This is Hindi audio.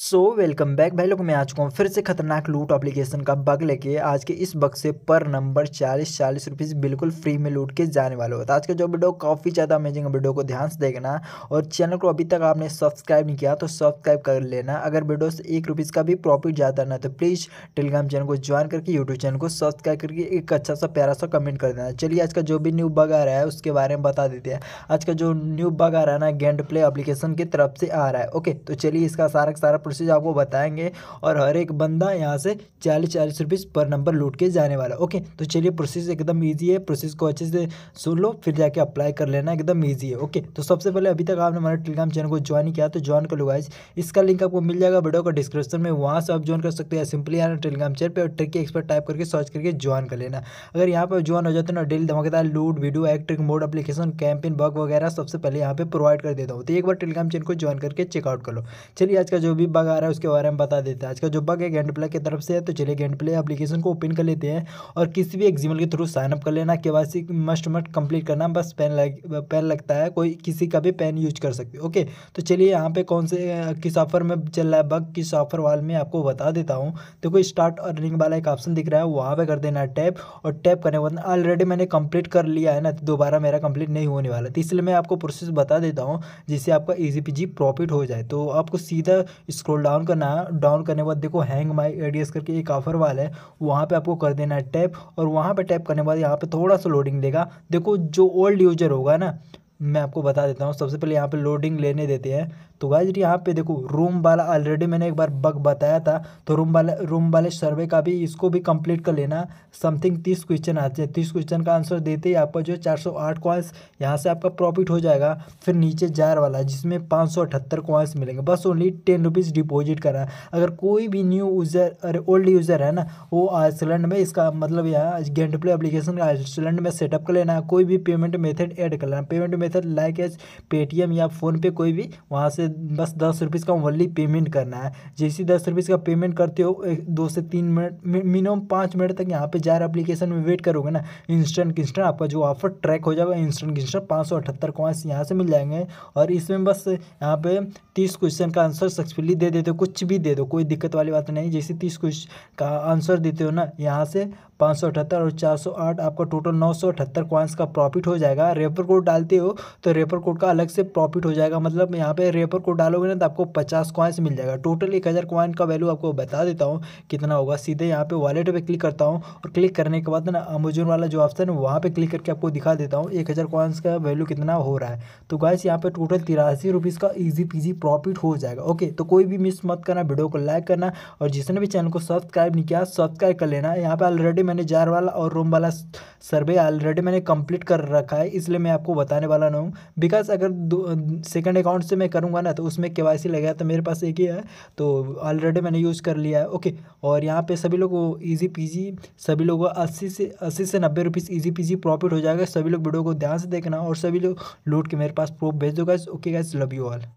सो वेलकम बैक भाई लोग मैं आ चुका हूँ फिर से खतरनाक लूट एप्लीकेशन का बग लेके आज के इस बग से पर नंबर चालीस चालीस रुपीज़ बिल्कुल फ्री में लूट के जाने वाले होता तो है आज का जो वीडियो काफ़ी ज़्यादा अमेजिंग है वीडियो को ध्यान से देखना और चैनल को अभी तक आपने सब्सक्राइब नहीं किया तो सब्सक्राइब कर लेना अगर वीडियो से एक रुपीज़ का भी प्रॉफिट जाता ना तो प्लीज़ टेलीग्राम चैनल को ज्वाइन करके यूट्यूब चैनल को सब्सक्राइब करके एक अच्छा सा प्यारा सा कमेंट कर देना चलिए आज का जो भी न्यू बग आ रहा है उसके बारे में बता देते हैं आज का जो न्यू बग आ रहा है ना गेंड प्ले अप्लीकेशन की तरफ से आ रहा है ओके तो चलिए इसका सारा सारा प्रोसेस आपको बताएंगे और हर एक बंदा यहाँ से चालीस चालीस रुपीज़ पर नंबर लूट के जाने वाला ओके तो चलिए प्रोसेस एकदम ईजी है प्रोसेस को अच्छे से सुन लो फिर जाके अप्लाई कर लेना एकदम ईजी है ओके तो सबसे पहले अभी तक आपने हमारे टेलीग्राम चैनल को ज्वाइन किया तो ज्वाइन कर लो गाइज इसका लिंक आपको मिल जाएगा वीडियो का डिस्क्रिप्शन में वहाँ से आप ज्वाइन कर सकते हैं सिंपली आना टेलीग्राम चैनल पर ट्रिक एक्सपर्ट टाइप करके सर्च करके ज्वाइन कर लेना अगर यहाँ पर ज्वाइन हो जाते ना डेली धमाकेदार लूट वीडियो एक्ट्रिक मोड अपलीकेशन कैंपेन बग वगैरह सबसे पहले यहाँ पे प्रोवाइड कर देता हूँ तो एक बार टेलीग्राम चैनल को ज्वाइन करके चेकआउट कर लो चलिए आज का जो भी बग आ रहा है उसके बारे में बता देते हैं आज का जो बग है गेंड प्ले की तरफ से है तो चलिए गेंड प्ले एप्लीकेशन को ओपन कर लेते हैं और किसी भी एग्जीमल के थ्रू साइनअप कर लेना के वासी मस्ट मस्ट कंप्लीट करना बस पेन लग पेन लगता है कोई किसी का भी पेन यूज कर सकते ओके तो चलिए यहाँ पर कौन से किस ऑफर में चल रहा है बग किस ऑफर वाल में आपको बता देता हूँ देखो तो स्टार्ट अर्निंग वाला एक ऑप्शन दिख रहा है वहाँ पर कर देना टैप और टैप करने वाले ऑलरेडी मैंने कंप्लीट कर लिया है ना तो दोबारा मेरा कंप्लीट नहीं होने वाला तो इसलिए मैं आपको प्रोसेस बता देता हूँ जिससे आपका ईजी पीजी प्रॉफिट हो जाए तो आपको सीधा इस स्क्रॉल डाउन करना है डाउन करने के बाद देखो हैंग माई एडीएस करके एक ऑफर वाला है वहाँ पे आपको कर देना है टैप और वहाँ पे टैप करने के बाद यहाँ पे थोड़ा सा लोडिंग देगा देखो जो ओल्ड यूजर होगा ना मैं आपको बता देता हूँ सबसे पहले यहाँ पे लोडिंग लेने देते हैं तो गाइज यहाँ पे देखो रूम वाला ऑलरेडी मैंने एक बार बग बताया था तो रूम वाला रूम वाले सर्वे का भी इसको भी कंप्लीट कर लेना समथिंग तीस क्वेश्चन आते हैं तीस क्वेश्चन का आंसर देते ही आपका जो है चार सौ आठ क्वाइंस यहाँ से आपका प्रॉफिट हो जाएगा फिर नीचे जार वाला जिसमें पाँच सौ अठहत्तर क्वाइंस मिलेंगे बस ओनली टेन रुपीज़ डिपोजिट करा अगर कोई भी न्यू यूज़र अरे ओल्ड यूज़र है ना वो आइसलैंड में इसका मतलब यहाँ गेंट प्ले एप्लीकेशन का आइसलैंड में सेटअप कर लेना कोई भी पेमेंट मेथड एड कर लेना payment method like as Paytm या फ़ोनपे कोई भी वहाँ से बस दस रुपीज़ का ओनली पेमेंट करना है जैसे दस रुपीज़ का पेमेंट करते हो एक दो से तीन मिनट मिनिमम पाँच मिनट तक यहाँ पे जार एप्लीकेशन में वेट करोगे ना इंस्टेंट इंस्टेंट आपका जो ऑफर ट्रैक हो जाएगा इंस्टेंट इंस्टेंट पाँच सौ अठहत्तर कॉइंस यहाँ से मिल जाएंगे और इसमें बस यहाँ पे तीस क्वेश्चन का आंसर सक्सेसफुली दे देते हो कुछ भी दे दो कोई दिक्कत वाली बात नहीं जैसे तीस क्वेश्चन का आंसर देते हो ना यहाँ से पाँच सौ अठहत्तर और चार सौ आठ आपका टोटल नौ सौ अठहत्तर क्वाइंस का प्रॉफिट हो जाएगा रेफर कोड डालते हो तो रेफर कोड का अलग से प्रॉफिट हो जाएगा मतलब यहाँ पे रेफर कोड डालोगे ना तो आपको पचास क्वाइंस मिल जाएगा टोटल एक हज़ार कॉइन का वैल्यू आपको बता देता हूँ कितना होगा सीधे यहाँ पे वॉलेट पर क्लिक करता हूँ और क्लिक करने के बाद ना अमेजोन वाला जो ऑप्शन है वहाँ पर क्लिक करके आपको दिखा देता हूँ एक हज़ार कॉइन्स का वैल्यू कितना हो रहा है तो गाइस यहाँ पर टोटल तिरासी रुपीज़ का ईजी पीजी प्रॉफिट हो जाएगा ओके तो कोई भी मिस मत करना वीडियो को लाइक करना और जिसने भी चैनल को सब्सक्राइब नहीं किया सब्सक्राइब कर लेना यहाँ पर ऑलरेडी मैंने जार वाला और रूम वाला सर्वे ऑलरेडी मैंने कंप्लीट कर रखा है इसलिए मैं आपको बताने वाला ना हूँ बिकॉज अगर सेकंड अकाउंट से मैं करूँगा ना तो उसमें के वाई लगेगा तो मेरे पास एक ही है तो ऑलरेडी मैंने यूज़ कर लिया है ओके और यहाँ पर सभी लोग ईजी पीजी सभी लोगों अस्सी से अस्सी से नब्बे रुपीज़ ईजी पीजी प्रॉफिट हो जाएगा सभी लोग वीडियो को ध्यान से देखना और सभी लोग लूट के मेरे पास प्रूफ भेज दो guys okay guys love you all